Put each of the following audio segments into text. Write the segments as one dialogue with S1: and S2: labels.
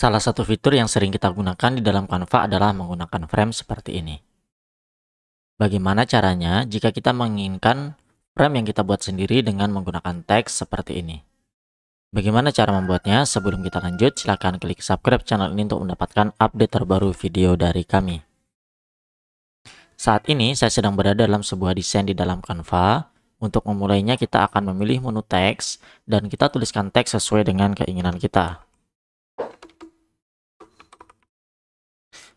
S1: Salah satu fitur yang sering kita gunakan di dalam Canva adalah menggunakan frame seperti ini. Bagaimana caranya jika kita menginginkan frame yang kita buat sendiri dengan menggunakan teks seperti ini? Bagaimana cara membuatnya? Sebelum kita lanjut, silakan klik subscribe channel ini untuk mendapatkan update terbaru video dari kami. Saat ini saya sedang berada dalam sebuah desain di dalam Canva. Untuk memulainya kita akan memilih menu teks dan kita tuliskan teks sesuai dengan keinginan kita.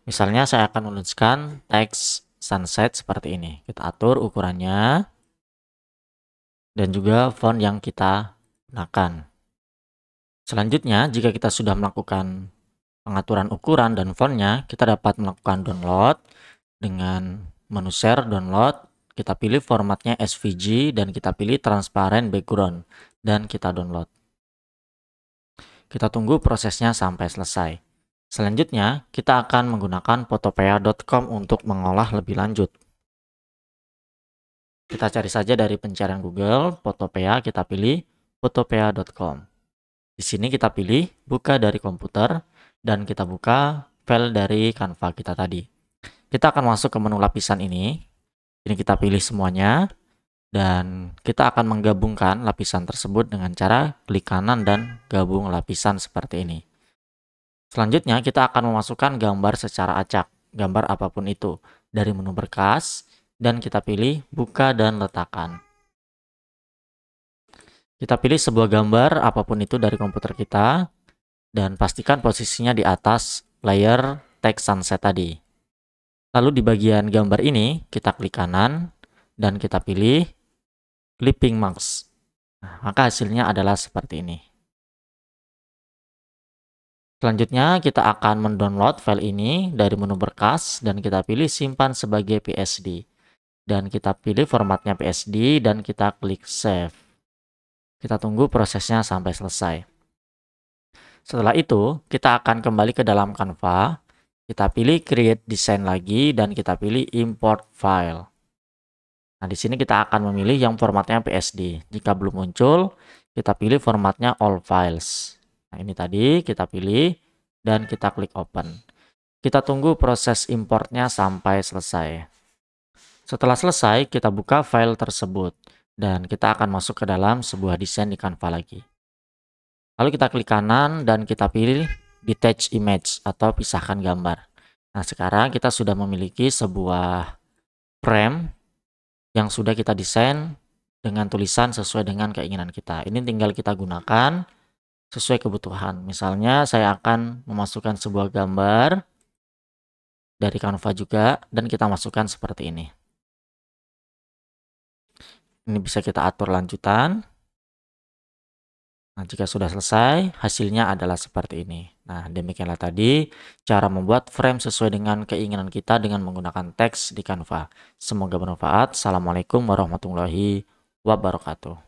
S1: Misalnya saya akan menuliskan teks sunset seperti ini. Kita atur ukurannya dan juga font yang kita gunakan. Selanjutnya, jika kita sudah melakukan pengaturan ukuran dan fontnya, kita dapat melakukan download dengan menu share download, kita pilih formatnya SVG dan kita pilih transparent background dan kita download. Kita tunggu prosesnya sampai selesai. Selanjutnya, kita akan menggunakan photopia.com untuk mengolah lebih lanjut. Kita cari saja dari pencarian Google, photopia. kita pilih photopia.com. Di sini kita pilih buka dari komputer dan kita buka file dari Canva kita tadi. Kita akan masuk ke menu lapisan ini. Ini kita pilih semuanya dan kita akan menggabungkan lapisan tersebut dengan cara klik kanan dan gabung lapisan seperti ini. Selanjutnya kita akan memasukkan gambar secara acak, gambar apapun itu, dari menu berkas, dan kita pilih buka dan letakkan. Kita pilih sebuah gambar apapun itu dari komputer kita, dan pastikan posisinya di atas layer text sunset tadi. Lalu di bagian gambar ini, kita klik kanan, dan kita pilih clipping mask. Nah, maka hasilnya adalah seperti ini. Selanjutnya kita akan mendownload file ini dari menu berkas dan kita pilih simpan sebagai PSD. Dan kita pilih formatnya PSD dan kita klik save. Kita tunggu prosesnya sampai selesai. Setelah itu kita akan kembali ke dalam Canva. Kita pilih create design lagi dan kita pilih import file. Nah di sini kita akan memilih yang formatnya PSD. Jika belum muncul kita pilih formatnya all files Nah, ini tadi kita pilih dan kita klik open. Kita tunggu proses importnya sampai selesai. Setelah selesai, kita buka file tersebut dan kita akan masuk ke dalam sebuah desain di Canva lagi. Lalu kita klik kanan dan kita pilih detach image atau pisahkan gambar. Nah, sekarang kita sudah memiliki sebuah frame yang sudah kita desain dengan tulisan sesuai dengan keinginan kita. Ini tinggal kita gunakan sesuai kebutuhan. Misalnya saya akan memasukkan sebuah gambar dari Canva juga dan kita masukkan seperti ini. Ini bisa kita atur lanjutan. Nah, jika sudah selesai, hasilnya adalah seperti ini. Nah, demikianlah tadi cara membuat frame sesuai dengan keinginan kita dengan menggunakan teks di Canva. Semoga bermanfaat. Assalamualaikum warahmatullahi wabarakatuh.